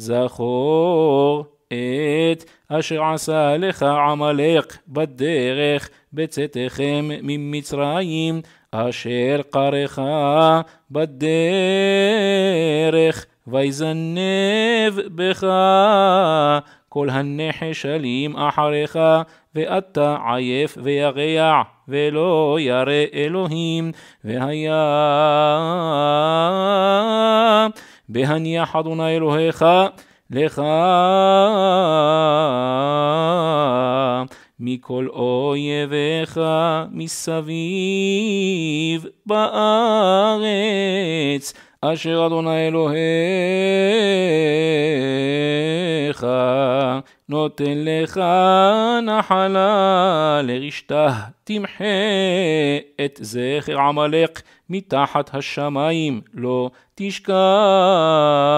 זכור את אשר עשה לך עמלק בדרך בצאתכם ממצרים, אשר קרך בדרך, ויזנב בך כל הנחשלים אחריך, ואתה עייף ויגע, ולא ירא אלוהים, והיה בהניח אדוני אלוהיך לך מכל אויביך מסביב בארץ, אשר אדוני אלוהיך נותן לך נחלה לרשתה, תמחה את זכר עמלק מתחת השמיים, לא תשכח.